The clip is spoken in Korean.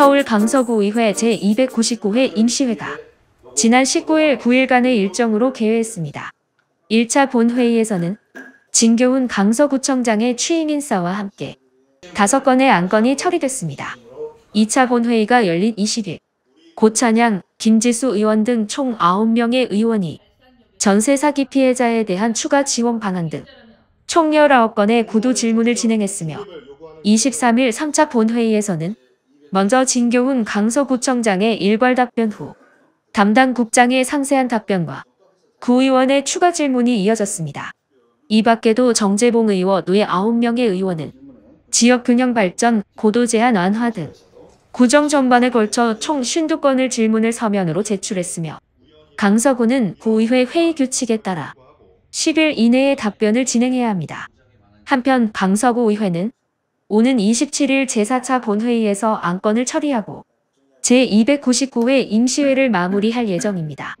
서울 강서구의회 제299회 임시회가 지난 19일 9일간의 일정으로 개회했습니다. 1차 본회의에서는 진교훈 강서구청장의 취임 인사와 함께 5건의 안건이 처리됐습니다. 2차 본회의가 열린 20일 고찬양, 김지수 의원 등 총 9명의 의원이 전세 사기 피해자에 대한 추가 지원 방안 등 총 19건의 구두 질문을 진행했으며 23일 3차 본회의에서는 먼저 진교훈 강서구청장의 일괄 답변 후 담당 국장의 상세한 답변과 구의원의 추가 질문이 이어졌습니다. 이 밖에도 정재봉 의원 외 9명의 의원은 지역균형발전, 고도제한 완화 등 구정 전반에 걸쳐 총 52건을 질문을 서면으로 제출했으며 강서구는 구의회 회의 규칙에 따라 10일 이내에 답변을 진행해야 합니다. 한편 강서구 의회는 오는 27일 제4차 본회의에서 안건을 처리하고 제299회 임시회를 마무리할 예정입니다.